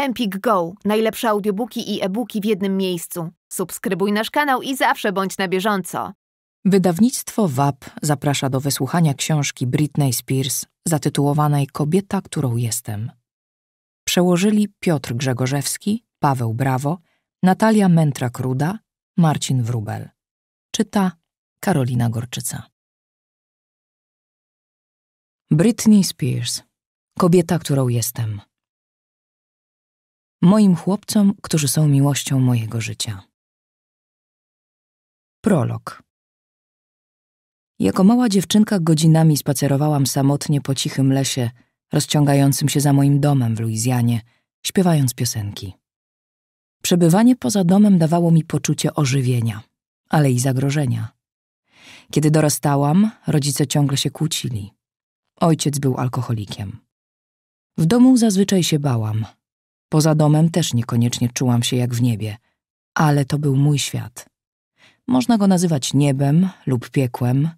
Empik Go. Najlepsze audiobooki i e-booki w jednym miejscu. Subskrybuj nasz kanał i zawsze bądź na bieżąco. Wydawnictwo WAP zaprasza do wysłuchania książki Britney Spears zatytułowanej Kobieta, którą jestem. Przełożyli Piotr Grzegorzewski, Paweł Brawo, Natalia Mentra Kruda, Marcin Wrubel. Czyta Karolina Gorczyca. Britney Spears. Kobieta, którą jestem moim chłopcom, którzy są miłością mojego życia. Prolog. Jako mała dziewczynka godzinami spacerowałam samotnie po cichym lesie, rozciągającym się za moim domem w Luizjanie, śpiewając piosenki. Przebywanie poza domem dawało mi poczucie ożywienia, ale i zagrożenia. Kiedy dorastałam, rodzice ciągle się kłócili. Ojciec był alkoholikiem. W domu zazwyczaj się bałam, Poza domem też niekoniecznie czułam się jak w niebie, ale to był mój świat. Można go nazywać niebem lub piekłem,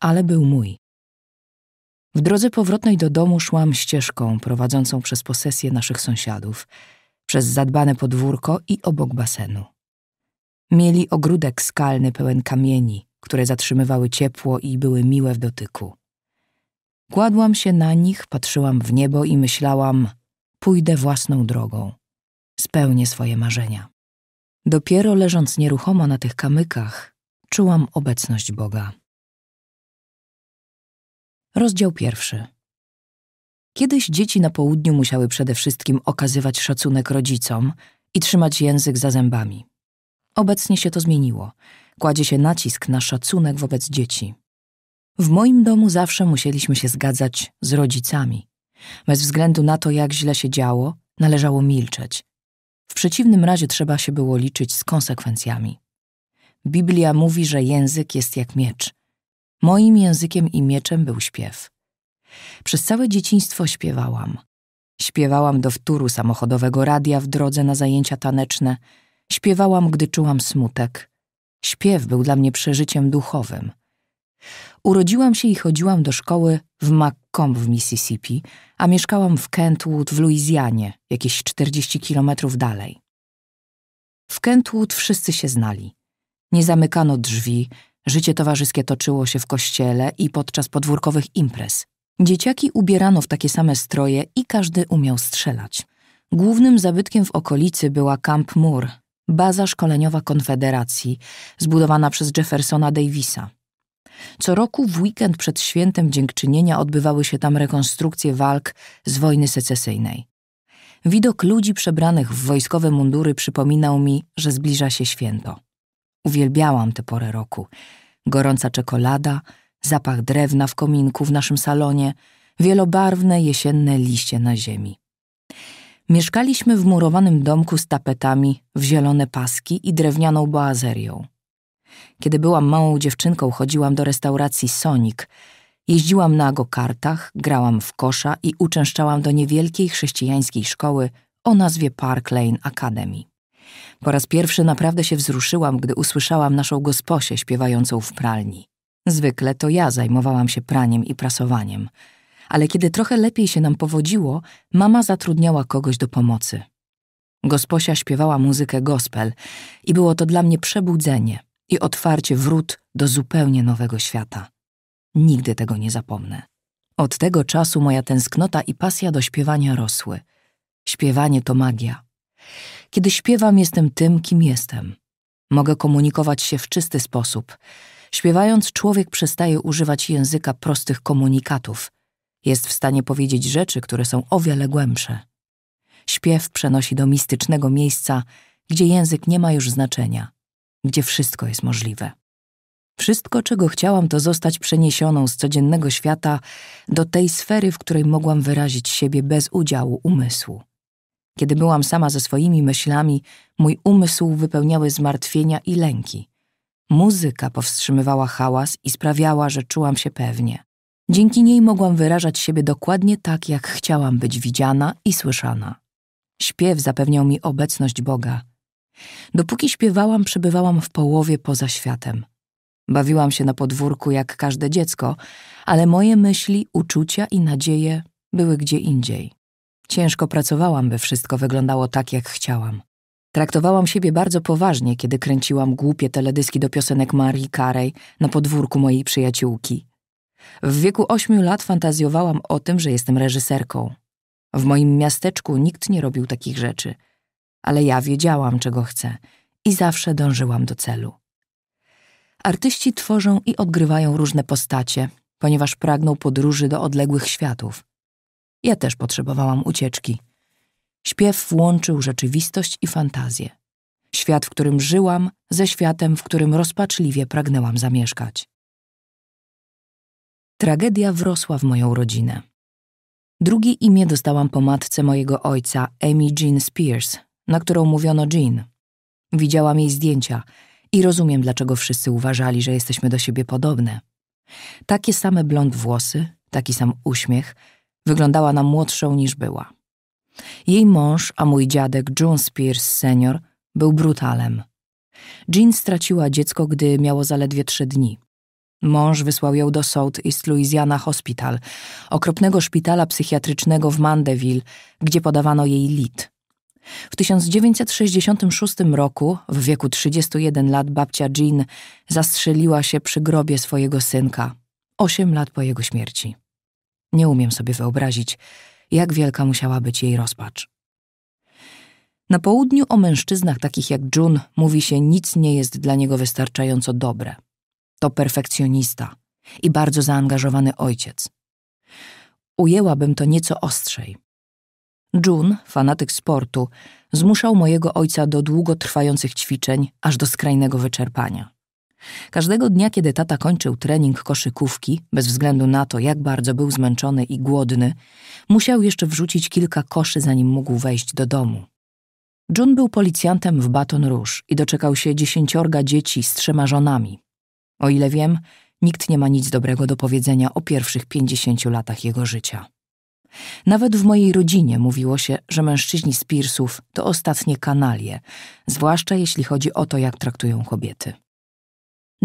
ale był mój. W drodze powrotnej do domu szłam ścieżką prowadzącą przez posesję naszych sąsiadów, przez zadbane podwórko i obok basenu. Mieli ogródek skalny pełen kamieni, które zatrzymywały ciepło i były miłe w dotyku. Kładłam się na nich, patrzyłam w niebo i myślałam, pójdę własną drogą, spełnię swoje marzenia. Dopiero leżąc nieruchomo na tych kamykach, czułam obecność Boga. Rozdział pierwszy. Kiedyś dzieci na południu musiały przede wszystkim okazywać szacunek rodzicom i trzymać język za zębami. Obecnie się to zmieniło. Kładzie się nacisk na szacunek wobec dzieci. W moim domu zawsze musieliśmy się zgadzać z rodzicami. Bez względu na to, jak źle się działo, należało milczeć. W przeciwnym razie trzeba się było liczyć z konsekwencjami. Biblia mówi, że język jest jak miecz. Moim językiem i mieczem był śpiew. Przez całe dzieciństwo śpiewałam. Śpiewałam do wtóru samochodowego radia w drodze na zajęcia taneczne. Śpiewałam, gdy czułam smutek. Śpiew był dla mnie przeżyciem duchowym. Urodziłam się i chodziłam do szkoły w Mac kąp w Mississippi, a mieszkałam w Kentwood w Luizjanie, jakieś 40 kilometrów dalej. W Kentwood wszyscy się znali. Nie zamykano drzwi, życie towarzyskie toczyło się w kościele i podczas podwórkowych imprez. Dzieciaki ubierano w takie same stroje i każdy umiał strzelać. Głównym zabytkiem w okolicy była Camp Moore, baza szkoleniowa Konfederacji, zbudowana przez Jeffersona Davisa. Co roku w weekend przed świętem dziękczynienia odbywały się tam rekonstrukcje walk z wojny secesyjnej. Widok ludzi przebranych w wojskowe mundury przypominał mi, że zbliża się święto. Uwielbiałam tę porę roku. Gorąca czekolada, zapach drewna w kominku w naszym salonie, wielobarwne jesienne liście na ziemi. Mieszkaliśmy w murowanym domku z tapetami w zielone paski i drewnianą boazerią. Kiedy byłam małą dziewczynką, chodziłam do restauracji Sonic. Jeździłam na go-kartach, grałam w kosza i uczęszczałam do niewielkiej chrześcijańskiej szkoły o nazwie Park Lane Academy. Po raz pierwszy naprawdę się wzruszyłam, gdy usłyszałam naszą gosposię śpiewającą w pralni. Zwykle to ja zajmowałam się praniem i prasowaniem. Ale kiedy trochę lepiej się nam powodziło, mama zatrudniała kogoś do pomocy. Gosposia śpiewała muzykę gospel i było to dla mnie przebudzenie i otwarcie wrót do zupełnie nowego świata. Nigdy tego nie zapomnę. Od tego czasu moja tęsknota i pasja do śpiewania rosły. Śpiewanie to magia. Kiedy śpiewam, jestem tym, kim jestem. Mogę komunikować się w czysty sposób. Śpiewając, człowiek przestaje używać języka prostych komunikatów. Jest w stanie powiedzieć rzeczy, które są o wiele głębsze. Śpiew przenosi do mistycznego miejsca, gdzie język nie ma już znaczenia gdzie wszystko jest możliwe. Wszystko, czego chciałam, to zostać przeniesioną z codziennego świata do tej sfery, w której mogłam wyrazić siebie bez udziału umysłu. Kiedy byłam sama ze swoimi myślami, mój umysł wypełniały zmartwienia i lęki. Muzyka powstrzymywała hałas i sprawiała, że czułam się pewnie. Dzięki niej mogłam wyrażać siebie dokładnie tak, jak chciałam być widziana i słyszana. Śpiew zapewniał mi obecność Boga, Dopóki śpiewałam, przebywałam w połowie poza światem. Bawiłam się na podwórku jak każde dziecko, ale moje myśli, uczucia i nadzieje były gdzie indziej. Ciężko pracowałam, by wszystko wyglądało tak, jak chciałam. Traktowałam siebie bardzo poważnie, kiedy kręciłam głupie teledyski do piosenek Marii Karej na podwórku mojej przyjaciółki. W wieku ośmiu lat fantazjowałam o tym, że jestem reżyserką. W moim miasteczku nikt nie robił takich rzeczy – ale ja wiedziałam, czego chcę i zawsze dążyłam do celu. Artyści tworzą i odgrywają różne postacie, ponieważ pragną podróży do odległych światów. Ja też potrzebowałam ucieczki. Śpiew łączył rzeczywistość i fantazję. Świat, w którym żyłam, ze światem, w którym rozpaczliwie pragnęłam zamieszkać. Tragedia wrosła w moją rodzinę. Drugie imię dostałam po matce mojego ojca, Amy Jean Spears, na którą mówiono Jean. Widziałam jej zdjęcia i rozumiem, dlaczego wszyscy uważali, że jesteśmy do siebie podobne. Takie same blond włosy, taki sam uśmiech, wyglądała na młodszą niż była. Jej mąż, a mój dziadek John Spears senior, był brutalem. Jean straciła dziecko, gdy miało zaledwie trzy dni. Mąż wysłał ją do South East Louisiana Hospital, okropnego szpitala psychiatrycznego w Mandeville, gdzie podawano jej lit. W 1966 roku, w wieku 31 lat, babcia Jean zastrzeliła się przy grobie swojego synka, osiem lat po jego śmierci. Nie umiem sobie wyobrazić, jak wielka musiała być jej rozpacz. Na południu o mężczyznach takich jak June mówi się nic nie jest dla niego wystarczająco dobre. To perfekcjonista i bardzo zaangażowany ojciec. Ujęłabym to nieco ostrzej. June, fanatyk sportu, zmuszał mojego ojca do długotrwających ćwiczeń, aż do skrajnego wyczerpania. Każdego dnia, kiedy tata kończył trening koszykówki, bez względu na to, jak bardzo był zmęczony i głodny, musiał jeszcze wrzucić kilka koszy, zanim mógł wejść do domu. June był policjantem w Baton Rouge i doczekał się dziesięciorga dzieci z trzema żonami. O ile wiem, nikt nie ma nic dobrego do powiedzenia o pierwszych pięćdziesięciu latach jego życia. Nawet w mojej rodzinie mówiło się, że mężczyźni z to ostatnie kanalie, zwłaszcza jeśli chodzi o to, jak traktują kobiety.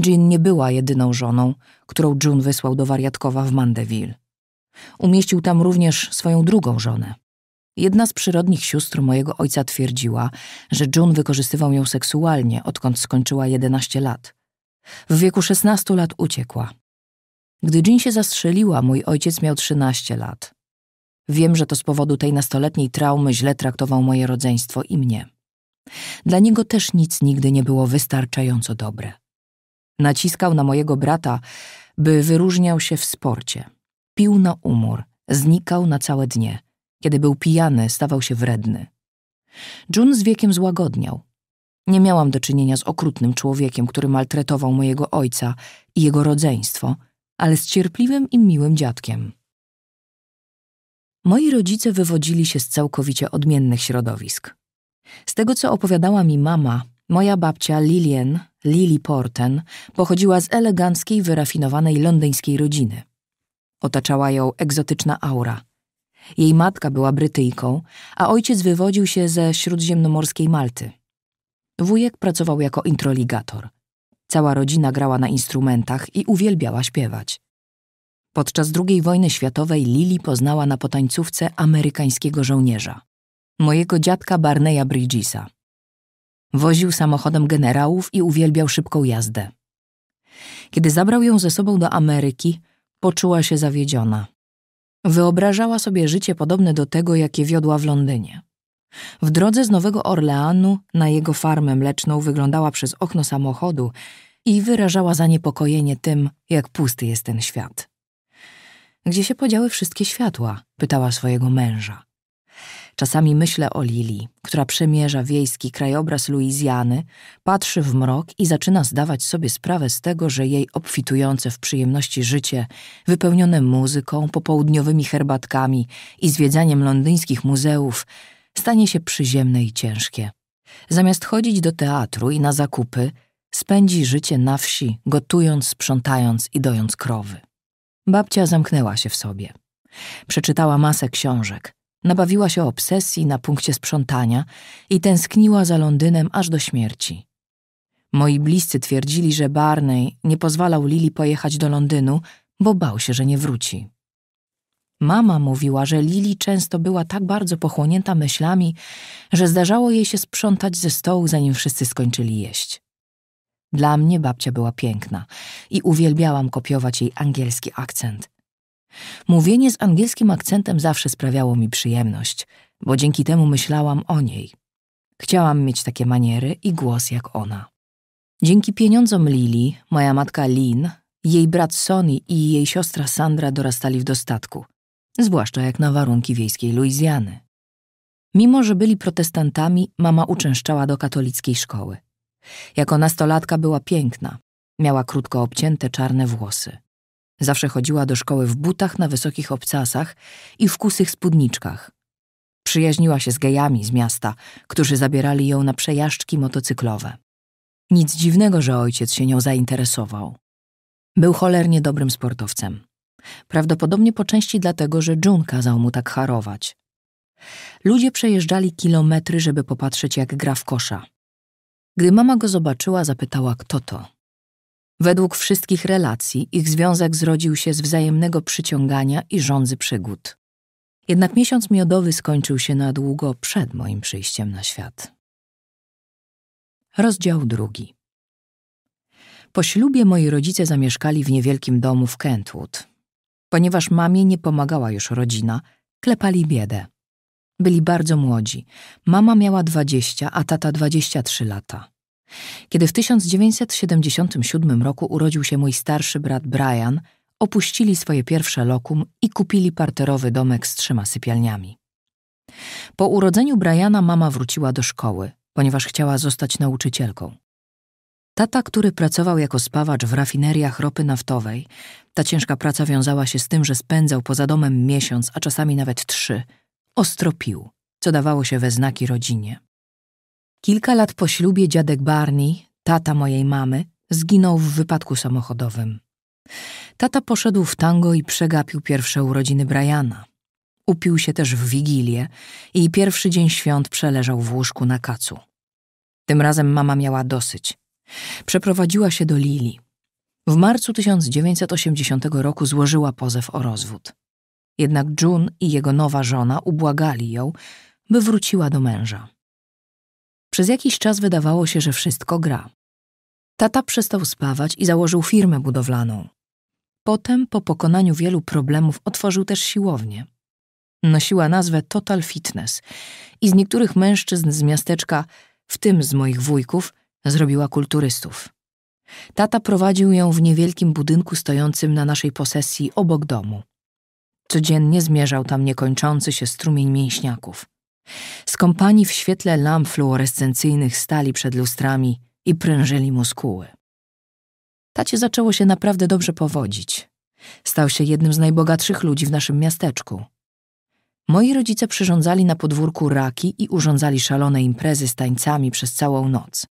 Jean nie była jedyną żoną, którą June wysłał do wariatkowa w Mandeville. Umieścił tam również swoją drugą żonę. Jedna z przyrodnich sióstr mojego ojca twierdziła, że June wykorzystywał ją seksualnie, odkąd skończyła 11 lat. W wieku 16 lat uciekła. Gdy Jean się zastrzeliła, mój ojciec miał 13 lat. Wiem, że to z powodu tej nastoletniej traumy źle traktował moje rodzeństwo i mnie. Dla niego też nic nigdy nie było wystarczająco dobre. Naciskał na mojego brata, by wyróżniał się w sporcie. Pił na umór, znikał na całe dnie. Kiedy był pijany, stawał się wredny. Jun z wiekiem złagodniał. Nie miałam do czynienia z okrutnym człowiekiem, który maltretował mojego ojca i jego rodzeństwo, ale z cierpliwym i miłym dziadkiem. Moi rodzice wywodzili się z całkowicie odmiennych środowisk. Z tego, co opowiadała mi mama, moja babcia Lilian Lily Porten, pochodziła z eleganckiej, wyrafinowanej londyńskiej rodziny. Otaczała ją egzotyczna aura. Jej matka była Brytyjką, a ojciec wywodził się ze śródziemnomorskiej Malty. Wujek pracował jako introligator. Cała rodzina grała na instrumentach i uwielbiała śpiewać. Podczas II wojny światowej Lili poznała na potańcówce amerykańskiego żołnierza, mojego dziadka Barneya Bridgisa. Woził samochodem generałów i uwielbiał szybką jazdę. Kiedy zabrał ją ze sobą do Ameryki, poczuła się zawiedziona. Wyobrażała sobie życie podobne do tego, jakie wiodła w Londynie. W drodze z Nowego Orleanu na jego farmę mleczną wyglądała przez okno samochodu i wyrażała zaniepokojenie tym, jak pusty jest ten świat. Gdzie się podziały wszystkie światła? pytała swojego męża. Czasami myślę o Lili, która przemierza wiejski krajobraz Luizjany, patrzy w mrok i zaczyna zdawać sobie sprawę z tego, że jej obfitujące w przyjemności życie, wypełnione muzyką, popołudniowymi herbatkami i zwiedzaniem londyńskich muzeów, stanie się przyziemne i ciężkie. Zamiast chodzić do teatru i na zakupy, spędzi życie na wsi, gotując, sprzątając i dojąc krowy. Babcia zamknęła się w sobie. Przeczytała masę książek, nabawiła się obsesji na punkcie sprzątania i tęskniła za Londynem aż do śmierci. Moi bliscy twierdzili, że Barney nie pozwalał Lili pojechać do Londynu, bo bał się, że nie wróci. Mama mówiła, że Lili często była tak bardzo pochłonięta myślami, że zdarzało jej się sprzątać ze stołu, zanim wszyscy skończyli jeść. Dla mnie babcia była piękna i uwielbiałam kopiować jej angielski akcent. Mówienie z angielskim akcentem zawsze sprawiało mi przyjemność, bo dzięki temu myślałam o niej. Chciałam mieć takie maniery i głos jak ona. Dzięki pieniądzom Lili, moja matka Lin, jej brat Sonny i jej siostra Sandra dorastali w dostatku, zwłaszcza jak na warunki wiejskiej Luizjany. Mimo, że byli protestantami, mama uczęszczała do katolickiej szkoły. Jako nastolatka była piękna. Miała krótko obcięte czarne włosy. Zawsze chodziła do szkoły w butach na wysokich obcasach i w kusych spódniczkach. Przyjaźniła się z gejami z miasta, którzy zabierali ją na przejażdżki motocyklowe. Nic dziwnego, że ojciec się nią zainteresował. Był cholernie dobrym sportowcem. Prawdopodobnie po części dlatego, że June kazał mu tak harować. Ludzie przejeżdżali kilometry, żeby popatrzeć, jak gra w kosza. Gdy mama go zobaczyła, zapytała, kto to. Według wszystkich relacji ich związek zrodził się z wzajemnego przyciągania i żądzy przygód. Jednak miesiąc miodowy skończył się na długo przed moim przyjściem na świat. Rozdział drugi. Po ślubie moi rodzice zamieszkali w niewielkim domu w Kentwood. Ponieważ mamie nie pomagała już rodzina, klepali biedę. Byli bardzo młodzi. Mama miała 20, a tata 23 lata. Kiedy w 1977 roku urodził się mój starszy brat Brian, opuścili swoje pierwsze lokum i kupili parterowy domek z trzema sypialniami. Po urodzeniu Briana mama wróciła do szkoły, ponieważ chciała zostać nauczycielką. Tata, który pracował jako spawacz w rafineriach ropy naftowej, ta ciężka praca wiązała się z tym, że spędzał poza domem miesiąc, a czasami nawet trzy – Ostro pił, co dawało się we znaki rodzinie. Kilka lat po ślubie dziadek Barney, tata mojej mamy, zginął w wypadku samochodowym. Tata poszedł w tango i przegapił pierwsze urodziny Briana. Upił się też w wigilię i pierwszy dzień świąt przeleżał w łóżku na kacu. Tym razem mama miała dosyć. Przeprowadziła się do Lili. W marcu 1980 roku złożyła pozew o rozwód. Jednak June i jego nowa żona ubłagali ją, by wróciła do męża. Przez jakiś czas wydawało się, że wszystko gra. Tata przestał spawać i założył firmę budowlaną. Potem, po pokonaniu wielu problemów, otworzył też siłownię. Nosiła nazwę Total Fitness i z niektórych mężczyzn z miasteczka, w tym z moich wujków, zrobiła kulturystów. Tata prowadził ją w niewielkim budynku stojącym na naszej posesji obok domu. Codziennie zmierzał tam niekończący się strumień mięśniaków. Skąpani w świetle lamp fluorescencyjnych stali przed lustrami i prężyli muskuły. Tacie zaczęło się naprawdę dobrze powodzić. Stał się jednym z najbogatszych ludzi w naszym miasteczku. Moi rodzice przyrządzali na podwórku raki i urządzali szalone imprezy z tańcami przez całą noc.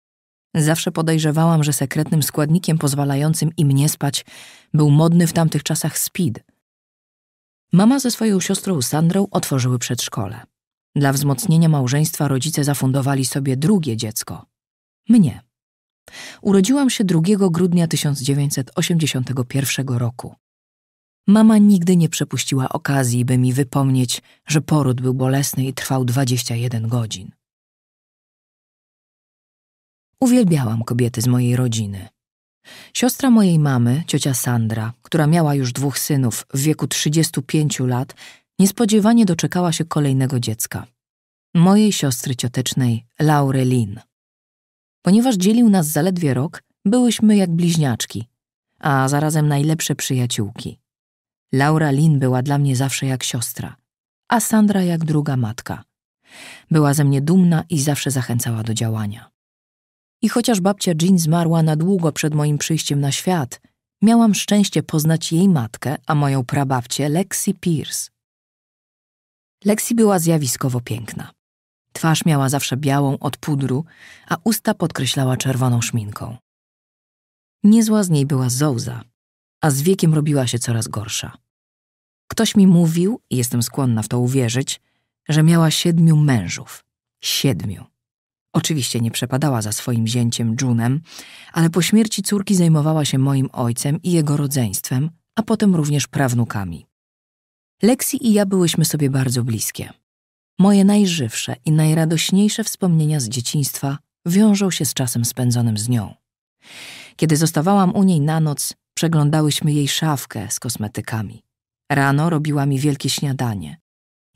Zawsze podejrzewałam, że sekretnym składnikiem pozwalającym im nie spać był modny w tamtych czasach speed – Mama ze swoją siostrą Sandrą otworzyły przedszkole. Dla wzmocnienia małżeństwa rodzice zafundowali sobie drugie dziecko mnie. Urodziłam się 2 grudnia 1981 roku. Mama nigdy nie przepuściła okazji, by mi wypomnieć, że poród był bolesny i trwał 21 godzin. Uwielbiałam kobiety z mojej rodziny. Siostra mojej mamy, ciocia Sandra, która miała już dwóch synów w wieku 35 lat, niespodziewanie doczekała się kolejnego dziecka. Mojej siostry ciotecznej, Laury Lin. Ponieważ dzielił nas zaledwie rok, byłyśmy jak bliźniaczki, a zarazem najlepsze przyjaciółki. Laura Lin była dla mnie zawsze jak siostra, a Sandra jak druga matka. Była ze mnie dumna i zawsze zachęcała do działania. I chociaż babcia Jean zmarła na długo przed moim przyjściem na świat, miałam szczęście poznać jej matkę, a moją prababcię Lexi Pierce. Lexi była zjawiskowo piękna. Twarz miała zawsze białą od pudru, a usta podkreślała czerwoną szminką. Niezła z niej była zołza, a z wiekiem robiła się coraz gorsza. Ktoś mi mówił, i jestem skłonna w to uwierzyć, że miała siedmiu mężów. Siedmiu. Oczywiście nie przepadała za swoim zięciem Junem, ale po śmierci córki zajmowała się moim ojcem i jego rodzeństwem, a potem również prawnukami. Lexi i ja byłyśmy sobie bardzo bliskie. Moje najżywsze i najradośniejsze wspomnienia z dzieciństwa wiążą się z czasem spędzonym z nią. Kiedy zostawałam u niej na noc, przeglądałyśmy jej szafkę z kosmetykami. Rano robiła mi wielkie śniadanie.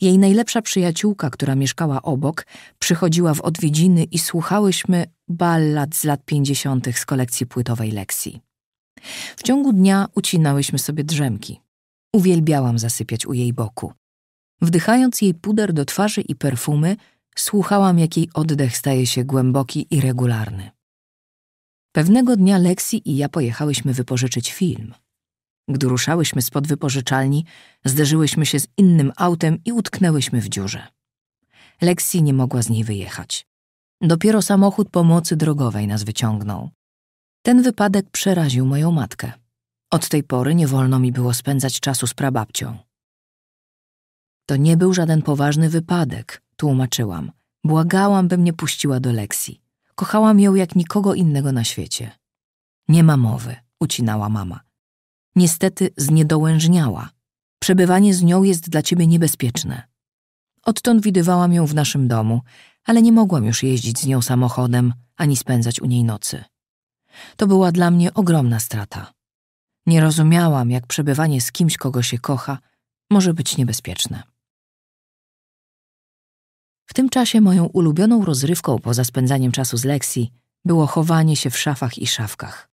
Jej najlepsza przyjaciółka, która mieszkała obok, przychodziła w odwiedziny i słuchałyśmy ballad z lat pięćdziesiątych z kolekcji płytowej Lexi. W ciągu dnia ucinałyśmy sobie drzemki. Uwielbiałam zasypiać u jej boku. Wdychając jej puder do twarzy i perfumy, słuchałam, jak jej oddech staje się głęboki i regularny. Pewnego dnia Lexi i ja pojechałyśmy wypożyczyć film. Gdy ruszałyśmy spod wypożyczalni, zderzyłyśmy się z innym autem i utknęłyśmy w dziurze. Lexi nie mogła z niej wyjechać. Dopiero samochód pomocy drogowej nas wyciągnął. Ten wypadek przeraził moją matkę. Od tej pory nie wolno mi było spędzać czasu z prababcią. To nie był żaden poważny wypadek, tłumaczyłam. Błagałam, by mnie puściła do Lexi. Kochałam ją jak nikogo innego na świecie. Nie ma mowy, ucinała mama niestety zniedołężniała. Przebywanie z nią jest dla ciebie niebezpieczne. Odtąd widywałam ją w naszym domu, ale nie mogłam już jeździć z nią samochodem ani spędzać u niej nocy. To była dla mnie ogromna strata. Nie rozumiałam, jak przebywanie z kimś, kogo się kocha, może być niebezpieczne. W tym czasie moją ulubioną rozrywką poza spędzaniem czasu z Lexi było chowanie się w szafach i szafkach.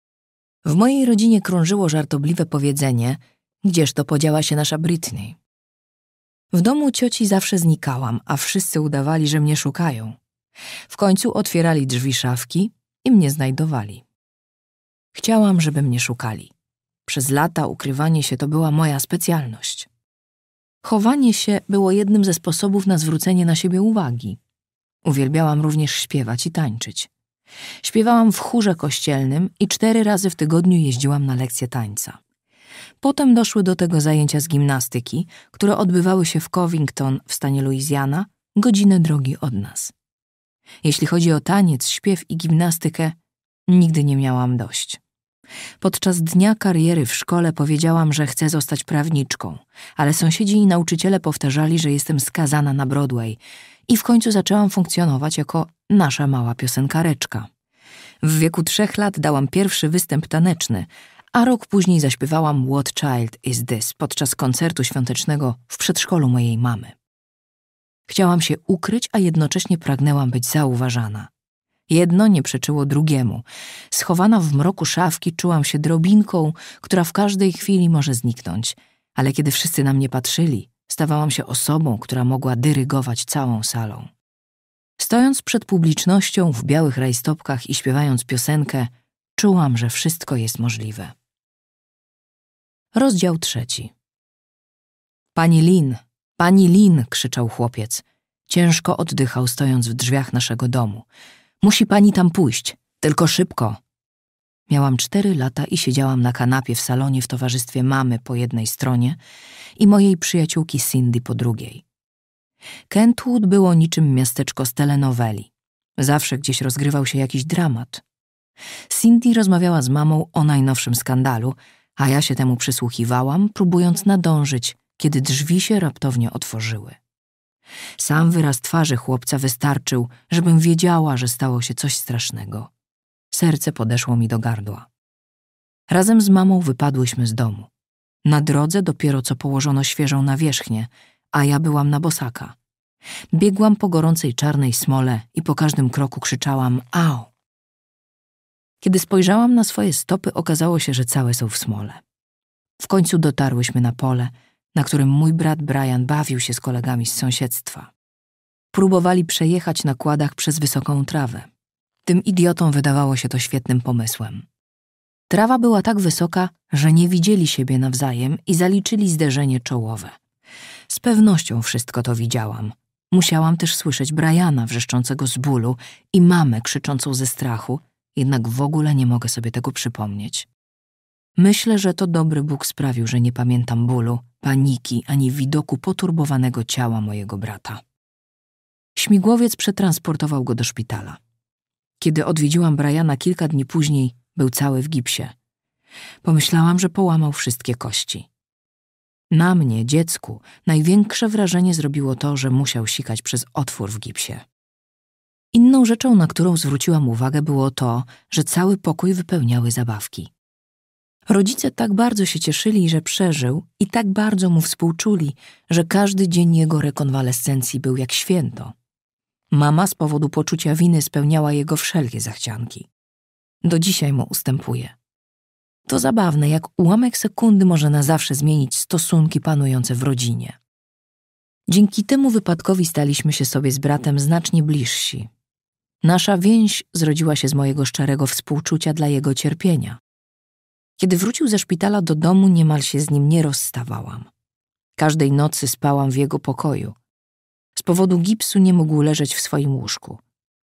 W mojej rodzinie krążyło żartobliwe powiedzenie, gdzież to podziała się nasza Britney. W domu cioci zawsze znikałam, a wszyscy udawali, że mnie szukają. W końcu otwierali drzwi szafki i mnie znajdowali. Chciałam, żeby mnie szukali. Przez lata ukrywanie się to była moja specjalność. Chowanie się było jednym ze sposobów na zwrócenie na siebie uwagi. Uwielbiałam również śpiewać i tańczyć. Śpiewałam w chórze kościelnym i cztery razy w tygodniu jeździłam na lekcje tańca. Potem doszły do tego zajęcia z gimnastyki, które odbywały się w Covington w stanie Louisiana, godzinę drogi od nas. Jeśli chodzi o taniec, śpiew i gimnastykę, nigdy nie miałam dość. Podczas dnia kariery w szkole powiedziałam, że chcę zostać prawniczką, ale sąsiedzi i nauczyciele powtarzali, że jestem skazana na Broadway i w końcu zaczęłam funkcjonować jako nasza mała piosenkareczka. W wieku trzech lat dałam pierwszy występ taneczny, a rok później zaśpiewałam What Child Is This podczas koncertu świątecznego w przedszkolu mojej mamy. Chciałam się ukryć, a jednocześnie pragnęłam być zauważana. Jedno nie przeczyło drugiemu. Schowana w mroku szafki czułam się drobinką, która w każdej chwili może zniknąć, ale kiedy wszyscy na mnie patrzyli, Stawałam się osobą, która mogła dyrygować całą salą. Stojąc przed publicznością w białych rajstopkach i śpiewając piosenkę, czułam, że wszystko jest możliwe. Rozdział trzeci. Pani Lin, pani Lin, krzyczał chłopiec. Ciężko oddychał, stojąc w drzwiach naszego domu. Musi pani tam pójść, tylko szybko. Miałam cztery lata i siedziałam na kanapie w salonie w towarzystwie mamy po jednej stronie i mojej przyjaciółki Cindy po drugiej. Kentwood było niczym miasteczko z telenoweli. Zawsze gdzieś rozgrywał się jakiś dramat. Cindy rozmawiała z mamą o najnowszym skandalu, a ja się temu przysłuchiwałam, próbując nadążyć, kiedy drzwi się raptownie otworzyły. Sam wyraz twarzy chłopca wystarczył, żebym wiedziała, że stało się coś strasznego serce podeszło mi do gardła. Razem z mamą wypadłyśmy z domu. Na drodze dopiero co położono świeżą nawierzchnię, a ja byłam na bosaka. Biegłam po gorącej czarnej smole i po każdym kroku krzyczałam au. Kiedy spojrzałam na swoje stopy, okazało się, że całe są w smole. W końcu dotarłyśmy na pole, na którym mój brat Brian bawił się z kolegami z sąsiedztwa. Próbowali przejechać na kładach przez wysoką trawę. Tym idiotom wydawało się to świetnym pomysłem. Trawa była tak wysoka, że nie widzieli siebie nawzajem i zaliczyli zderzenie czołowe. Z pewnością wszystko to widziałam. Musiałam też słyszeć Briana wrzeszczącego z bólu i mamę krzyczącą ze strachu, jednak w ogóle nie mogę sobie tego przypomnieć. Myślę, że to dobry Bóg sprawił, że nie pamiętam bólu, paniki ani widoku poturbowanego ciała mojego brata. Śmigłowiec przetransportował go do szpitala. Kiedy odwiedziłam Briana kilka dni później, był cały w gipsie. Pomyślałam, że połamał wszystkie kości. Na mnie, dziecku, największe wrażenie zrobiło to, że musiał sikać przez otwór w gipsie. Inną rzeczą, na którą zwróciłam uwagę, było to, że cały pokój wypełniały zabawki. Rodzice tak bardzo się cieszyli, że przeżył i tak bardzo mu współczuli, że każdy dzień jego rekonwalescencji był jak święto. Mama z powodu poczucia winy spełniała jego wszelkie zachcianki. Do dzisiaj mu ustępuje. To zabawne, jak ułamek sekundy może na zawsze zmienić stosunki panujące w rodzinie. Dzięki temu wypadkowi staliśmy się sobie z bratem znacznie bliżsi. Nasza więź zrodziła się z mojego szczerego współczucia dla jego cierpienia. Kiedy wrócił ze szpitala do domu, niemal się z nim nie rozstawałam. Każdej nocy spałam w jego pokoju – z powodu gipsu nie mógł leżeć w swoim łóżku.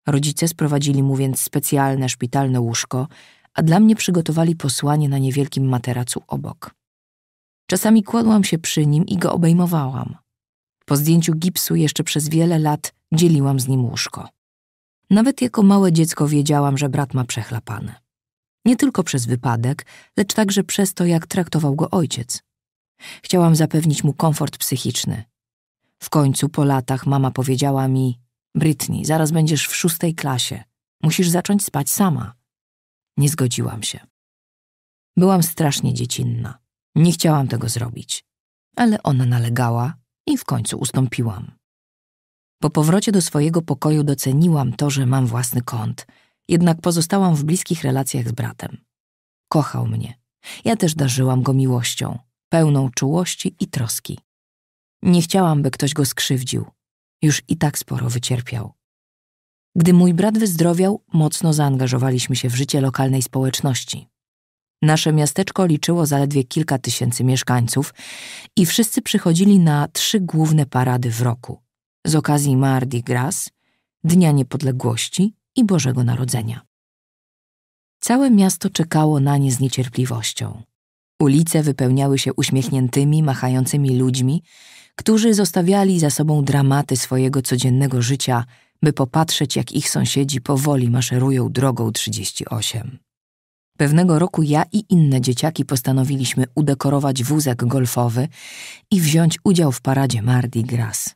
Rodzice sprowadzili mu więc specjalne szpitalne łóżko, a dla mnie przygotowali posłanie na niewielkim materacu obok. Czasami kładłam się przy nim i go obejmowałam. Po zdjęciu gipsu jeszcze przez wiele lat dzieliłam z nim łóżko. Nawet jako małe dziecko wiedziałam, że brat ma przechlapane. Nie tylko przez wypadek, lecz także przez to, jak traktował go ojciec. Chciałam zapewnić mu komfort psychiczny, w końcu po latach mama powiedziała mi: Brytni, zaraz będziesz w szóstej klasie. Musisz zacząć spać sama. Nie zgodziłam się. Byłam strasznie dziecinna. Nie chciałam tego zrobić. Ale ona nalegała i w końcu ustąpiłam. Po powrocie do swojego pokoju doceniłam to, że mam własny kąt, jednak pozostałam w bliskich relacjach z bratem. Kochał mnie. Ja też darzyłam go miłością, pełną czułości i troski. Nie chciałam, by ktoś go skrzywdził. Już i tak sporo wycierpiał. Gdy mój brat wyzdrowiał, mocno zaangażowaliśmy się w życie lokalnej społeczności. Nasze miasteczko liczyło zaledwie kilka tysięcy mieszkańców i wszyscy przychodzili na trzy główne parady w roku z okazji Mardi Gras, Dnia Niepodległości i Bożego Narodzenia. Całe miasto czekało na nie z niecierpliwością. Ulice wypełniały się uśmiechniętymi, machającymi ludźmi, którzy zostawiali za sobą dramaty swojego codziennego życia, by popatrzeć, jak ich sąsiedzi powoli maszerują drogą 38. Pewnego roku ja i inne dzieciaki postanowiliśmy udekorować wózek golfowy i wziąć udział w paradzie Mardi Gras.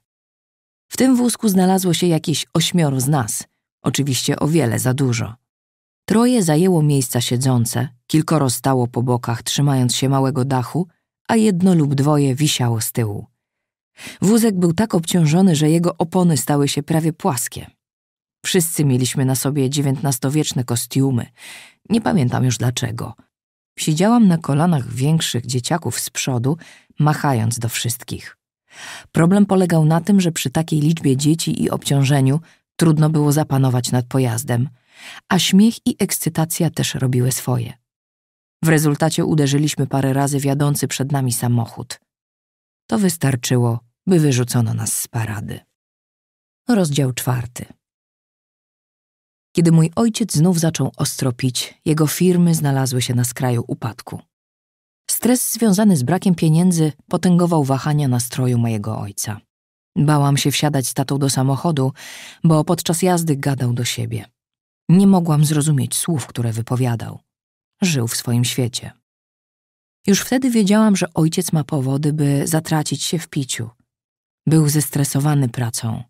W tym wózku znalazło się jakieś ośmioro z nas, oczywiście o wiele za dużo. Troje zajęło miejsca siedzące, kilkoro stało po bokach, trzymając się małego dachu, a jedno lub dwoje wisiało z tyłu. Wózek był tak obciążony, że jego opony stały się prawie płaskie. Wszyscy mieliśmy na sobie dziewiętnastowieczne kostiumy. Nie pamiętam już dlaczego. Siedziałam na kolanach większych dzieciaków z przodu, machając do wszystkich. Problem polegał na tym, że przy takiej liczbie dzieci i obciążeniu trudno było zapanować nad pojazdem, a śmiech i ekscytacja też robiły swoje. W rezultacie uderzyliśmy parę razy wiadący przed nami samochód. To wystarczyło, by wyrzucono nas z parady. Rozdział czwarty. Kiedy mój ojciec znów zaczął ostro pić, jego firmy znalazły się na skraju upadku. Stres związany z brakiem pieniędzy potęgował wahania nastroju mojego ojca. Bałam się wsiadać z tatą do samochodu, bo podczas jazdy gadał do siebie. Nie mogłam zrozumieć słów, które wypowiadał. Żył w swoim świecie. Już wtedy wiedziałam, że ojciec ma powody, by zatracić się w piciu. Był zestresowany pracą.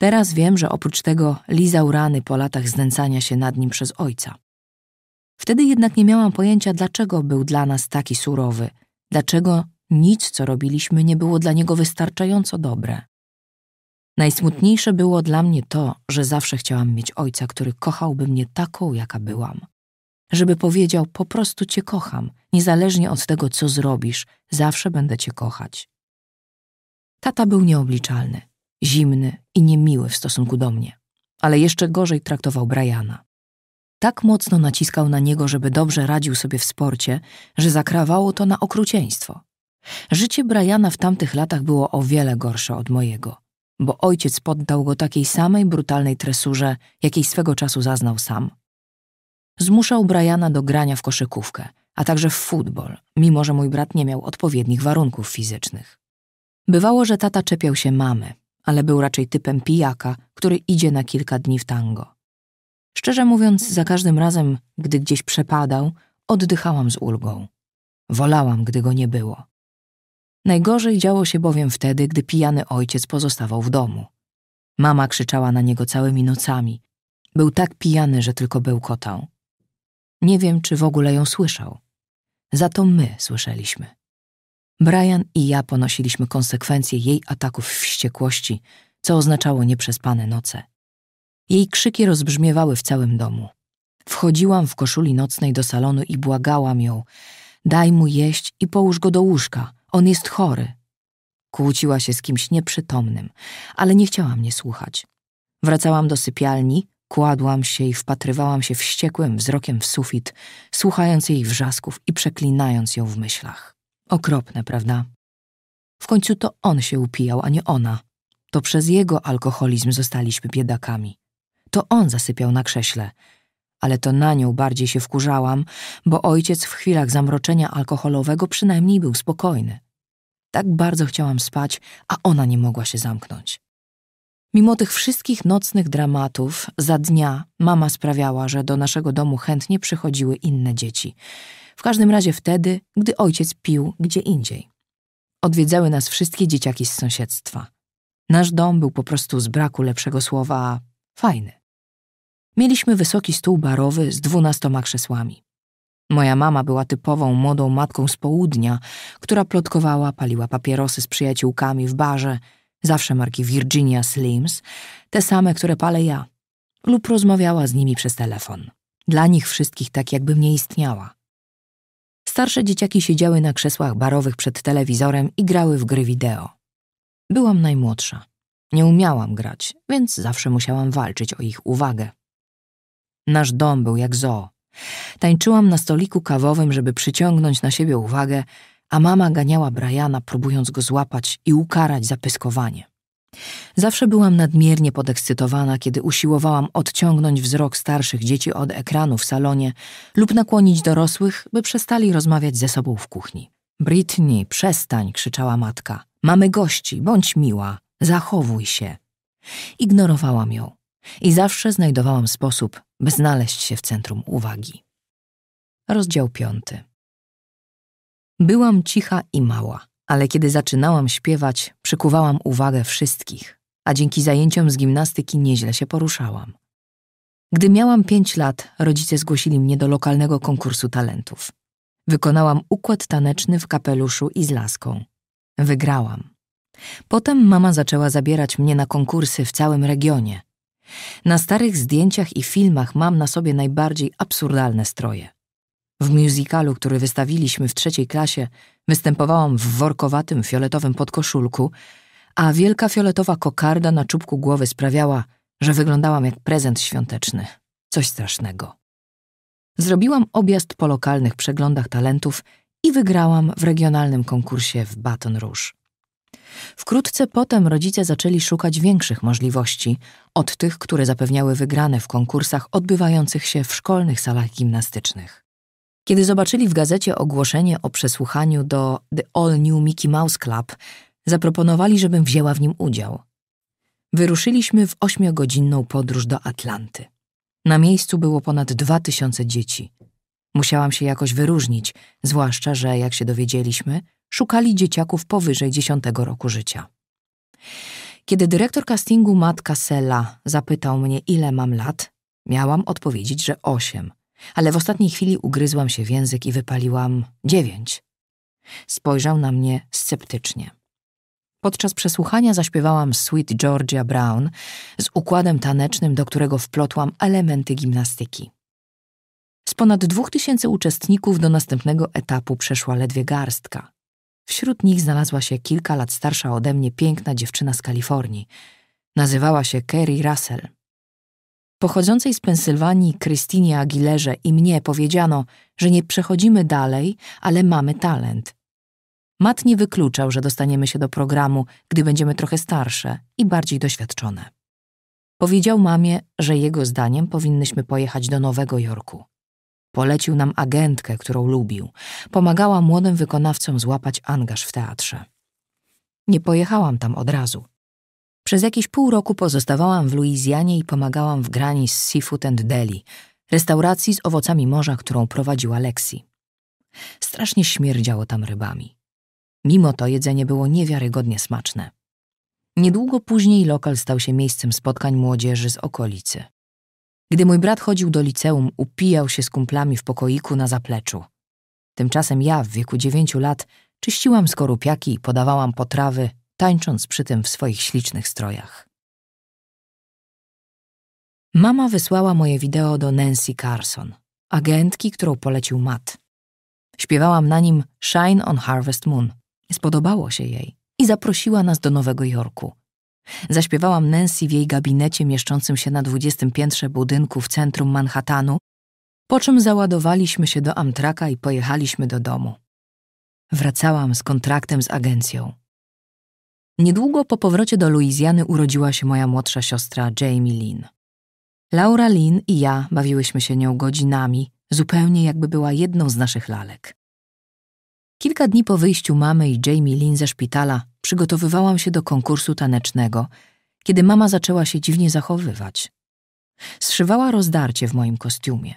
Teraz wiem, że oprócz tego lizał rany po latach znęcania się nad nim przez ojca. Wtedy jednak nie miałam pojęcia, dlaczego był dla nas taki surowy, dlaczego nic, co robiliśmy, nie było dla niego wystarczająco dobre. Najsmutniejsze było dla mnie to, że zawsze chciałam mieć ojca, który kochałby mnie taką, jaka byłam żeby powiedział: Po prostu cię kocham, niezależnie od tego, co zrobisz, zawsze będę cię kochać. Tata był nieobliczalny, zimny i niemiły w stosunku do mnie, ale jeszcze gorzej traktował Briana. Tak mocno naciskał na niego, żeby dobrze radził sobie w sporcie, że zakrawało to na okrucieństwo. Życie Briana w tamtych latach było o wiele gorsze od mojego, bo ojciec poddał go takiej samej brutalnej tresurze, jakiej swego czasu zaznał sam. Zmuszał Briana do grania w koszykówkę, a także w futbol, mimo że mój brat nie miał odpowiednich warunków fizycznych. Bywało, że tata czepiał się mamy, ale był raczej typem pijaka, który idzie na kilka dni w tango. Szczerze mówiąc, za każdym razem, gdy gdzieś przepadał, oddychałam z ulgą. Wolałam, gdy go nie było. Najgorzej działo się bowiem wtedy, gdy pijany ojciec pozostawał w domu. Mama krzyczała na niego całymi nocami. Był tak pijany, że tylko bełkotał. Nie wiem, czy w ogóle ją słyszał. Za to my słyszeliśmy. Brian i ja ponosiliśmy konsekwencje jej ataków wściekłości, co oznaczało nieprzespane noce. Jej krzyki rozbrzmiewały w całym domu. Wchodziłam w koszuli nocnej do salonu i błagałam ją: Daj mu jeść i połóż go do łóżka, on jest chory. Kłóciła się z kimś nieprzytomnym, ale nie chciała mnie słuchać. Wracałam do sypialni, Kładłam się i wpatrywałam się wściekłym wzrokiem w sufit, słuchając jej wrzasków i przeklinając ją w myślach. Okropne, prawda? W końcu to on się upijał, a nie ona. To przez jego alkoholizm zostaliśmy biedakami. To on zasypiał na krześle. Ale to na nią bardziej się wkurzałam, bo ojciec w chwilach zamroczenia alkoholowego przynajmniej był spokojny. Tak bardzo chciałam spać, a ona nie mogła się zamknąć. Mimo tych wszystkich nocnych dramatów, za dnia mama sprawiała, że do naszego domu chętnie przychodziły inne dzieci. W każdym razie wtedy, gdy ojciec pił gdzie indziej. Odwiedzały nas wszystkie dzieciaki z sąsiedztwa. Nasz dom był po prostu z braku lepszego słowa fajny. Mieliśmy wysoki stół barowy z dwunastoma krzesłami. Moja mama była typową młodą matką z południa, która plotkowała, paliła papierosy z przyjaciółkami w barze – zawsze marki Virginia Slims, te same, które palę ja, lub rozmawiała z nimi przez telefon. Dla nich wszystkich tak jakbym nie istniała. Starsze dzieciaki siedziały na krzesłach barowych przed telewizorem i grały w gry wideo. Byłam najmłodsza. Nie umiałam grać, więc zawsze musiałam walczyć o ich uwagę. Nasz dom był jak zoo. Tańczyłam na stoliku kawowym, żeby przyciągnąć na siebie uwagę, a mama ganiała Briana, próbując go złapać i ukarać za pyskowanie. Zawsze byłam nadmiernie podekscytowana, kiedy usiłowałam odciągnąć wzrok starszych dzieci od ekranu w salonie lub nakłonić dorosłych, by przestali rozmawiać ze sobą w kuchni. Britney, przestań, krzyczała matka. Mamy gości, bądź miła, zachowuj się. Ignorowałam ją i zawsze znajdowałam sposób, by znaleźć się w centrum uwagi. Rozdział piąty. Byłam cicha i mała, ale kiedy zaczynałam śpiewać, przykuwałam uwagę wszystkich, a dzięki zajęciom z gimnastyki nieźle się poruszałam. Gdy miałam pięć lat, rodzice zgłosili mnie do lokalnego konkursu talentów. Wykonałam układ taneczny w kapeluszu i z laską. Wygrałam. Potem mama zaczęła zabierać mnie na konkursy w całym regionie. Na starych zdjęciach i filmach mam na sobie najbardziej absurdalne stroje. W musicalu, który wystawiliśmy w trzeciej klasie, występowałam w workowatym fioletowym podkoszulku, a wielka fioletowa kokarda na czubku głowy sprawiała, że wyglądałam jak prezent świąteczny. Coś strasznego. Zrobiłam objazd po lokalnych przeglądach talentów i wygrałam w regionalnym konkursie w Baton Rouge. Wkrótce potem rodzice zaczęli szukać większych możliwości od tych, które zapewniały wygrane w konkursach odbywających się w szkolnych salach gimnastycznych. Kiedy zobaczyli w gazecie ogłoszenie o przesłuchaniu do The All New Mickey Mouse Club, zaproponowali, żebym wzięła w nim udział. Wyruszyliśmy w ośmiogodzinną podróż do Atlanty. Na miejscu było ponad dwa tysiące dzieci. Musiałam się jakoś wyróżnić, zwłaszcza, że, jak się dowiedzieliśmy, szukali dzieciaków powyżej dziesiątego roku życia. Kiedy dyrektor castingu Matka Sella zapytał mnie, ile mam lat, miałam odpowiedzieć, że osiem – ale w ostatniej chwili ugryzłam się w język i wypaliłam dziewięć. Spojrzał na mnie sceptycznie. Podczas przesłuchania zaśpiewałam Sweet Georgia Brown z układem tanecznym, do którego wplotłam elementy gimnastyki. Z ponad dwóch tysięcy uczestników do następnego etapu przeszła ledwie garstka. Wśród nich znalazła się kilka lat starsza ode mnie piękna dziewczyna z Kalifornii. Nazywała się Kerry Russell. Pochodzącej z Pensylwanii Krystynie Aguilerze i mnie powiedziano, że nie przechodzimy dalej, ale mamy talent. Matt nie wykluczał, że dostaniemy się do programu, gdy będziemy trochę starsze i bardziej doświadczone. Powiedział mamie, że jego zdaniem powinnyśmy pojechać do Nowego Jorku. Polecił nam agentkę, którą lubił. Pomagała młodym wykonawcom złapać angaż w teatrze. Nie pojechałam tam od razu. Przez jakieś pół roku pozostawałam w Luizjanie i pomagałam w grani z Seafood and Deli, restauracji z owocami morza, którą prowadziła Lexi. Strasznie śmierdziało tam rybami. Mimo to jedzenie było niewiarygodnie smaczne. Niedługo później lokal stał się miejscem spotkań młodzieży z okolicy. Gdy mój brat chodził do liceum, upijał się z kumplami w pokoiku na zapleczu. Tymczasem ja w wieku dziewięciu lat czyściłam skorupiaki i podawałam potrawy tańcząc przy tym w swoich ślicznych strojach. Mama wysłała moje wideo do Nancy Carson, agentki, którą polecił Matt. Śpiewałam na nim Shine on Harvest Moon. Spodobało się jej i zaprosiła nas do Nowego Jorku. Zaśpiewałam Nancy w jej gabinecie mieszczącym się na 20 piętrze budynku w centrum Manhattanu, po czym załadowaliśmy się do Amtraka i pojechaliśmy do domu. Wracałam z kontraktem z agencją. Niedługo po powrocie do Luizjany urodziła się moja młodsza siostra Jamie Lynn. Laura Lynn i ja bawiłyśmy się nią godzinami, zupełnie jakby była jedną z naszych lalek. Kilka dni po wyjściu mamy i Jamie Lynn ze szpitala przygotowywałam się do konkursu tanecznego, kiedy mama zaczęła się dziwnie zachowywać. Zszywała rozdarcie w moim kostiumie.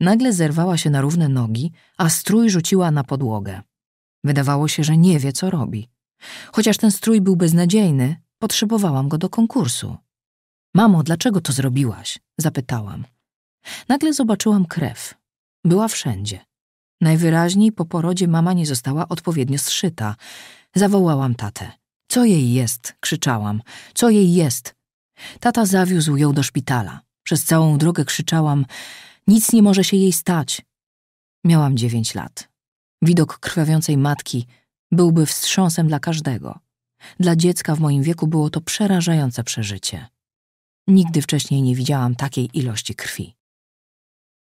Nagle zerwała się na równe nogi, a strój rzuciła na podłogę. Wydawało się, że nie wie, co robi. Chociaż ten strój był beznadziejny, potrzebowałam go do konkursu. Mamo, dlaczego to zrobiłaś? zapytałam. Nagle zobaczyłam krew. Była wszędzie. Najwyraźniej po porodzie mama nie została odpowiednio zszyta. Zawołałam tatę. Co jej jest? krzyczałam. Co jej jest? Tata zawiózł ją do szpitala. Przez całą drogę krzyczałam: Nic nie może się jej stać. Miałam dziewięć lat. Widok krwawiącej matki byłby wstrząsem dla każdego. Dla dziecka w moim wieku było to przerażające przeżycie. Nigdy wcześniej nie widziałam takiej ilości krwi.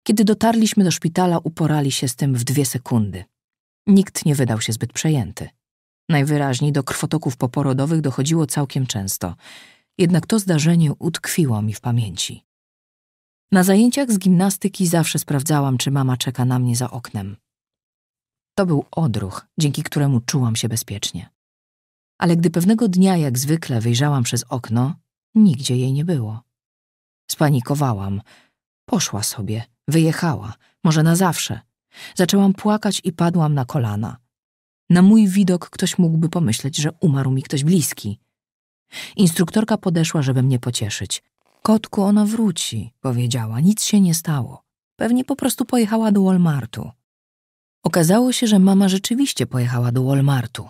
Kiedy dotarliśmy do szpitala, uporali się z tym w dwie sekundy. Nikt nie wydał się zbyt przejęty. Najwyraźniej do krwotoków poporodowych dochodziło całkiem często, jednak to zdarzenie utkwiło mi w pamięci. Na zajęciach z gimnastyki zawsze sprawdzałam, czy mama czeka na mnie za oknem. To był odruch, dzięki któremu czułam się bezpiecznie. Ale gdy pewnego dnia, jak zwykle, wyjrzałam przez okno, nigdzie jej nie było. Spanikowałam. Poszła sobie, wyjechała, może na zawsze. Zaczęłam płakać i padłam na kolana. Na mój widok ktoś mógłby pomyśleć, że umarł mi ktoś bliski. Instruktorka podeszła, żeby mnie pocieszyć. Kotku, ona wróci, powiedziała. Nic się nie stało. Pewnie po prostu pojechała do Walmartu. Okazało się, że mama rzeczywiście pojechała do Walmartu.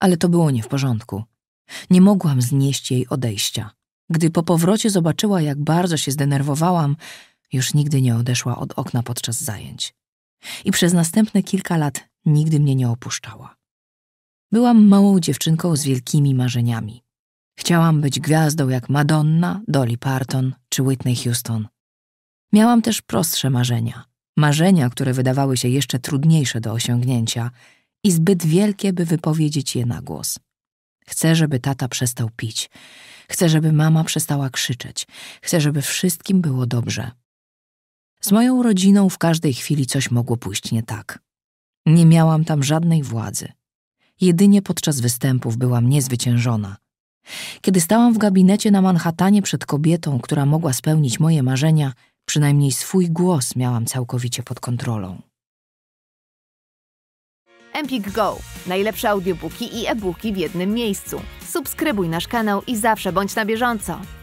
Ale to było nie w porządku. Nie mogłam znieść jej odejścia. Gdy po powrocie zobaczyła, jak bardzo się zdenerwowałam, już nigdy nie odeszła od okna podczas zajęć. I przez następne kilka lat nigdy mnie nie opuszczała. Byłam małą dziewczynką z wielkimi marzeniami. Chciałam być gwiazdą jak Madonna, Dolly Parton czy Whitney Houston. Miałam też prostsze marzenia marzenia, które wydawały się jeszcze trudniejsze do osiągnięcia i zbyt wielkie, by wypowiedzieć je na głos. Chcę, żeby tata przestał pić. Chcę, żeby mama przestała krzyczeć. Chcę, żeby wszystkim było dobrze. Z moją rodziną w każdej chwili coś mogło pójść nie tak. Nie miałam tam żadnej władzy. Jedynie podczas występów byłam niezwyciężona. Kiedy stałam w gabinecie na Manhattanie przed kobietą, która mogła spełnić moje marzenia, Przynajmniej swój głos miałam całkowicie pod kontrolą. Empik Go. Najlepsze audiobooki i e-booki w jednym miejscu. Subskrybuj nasz kanał i zawsze bądź na bieżąco.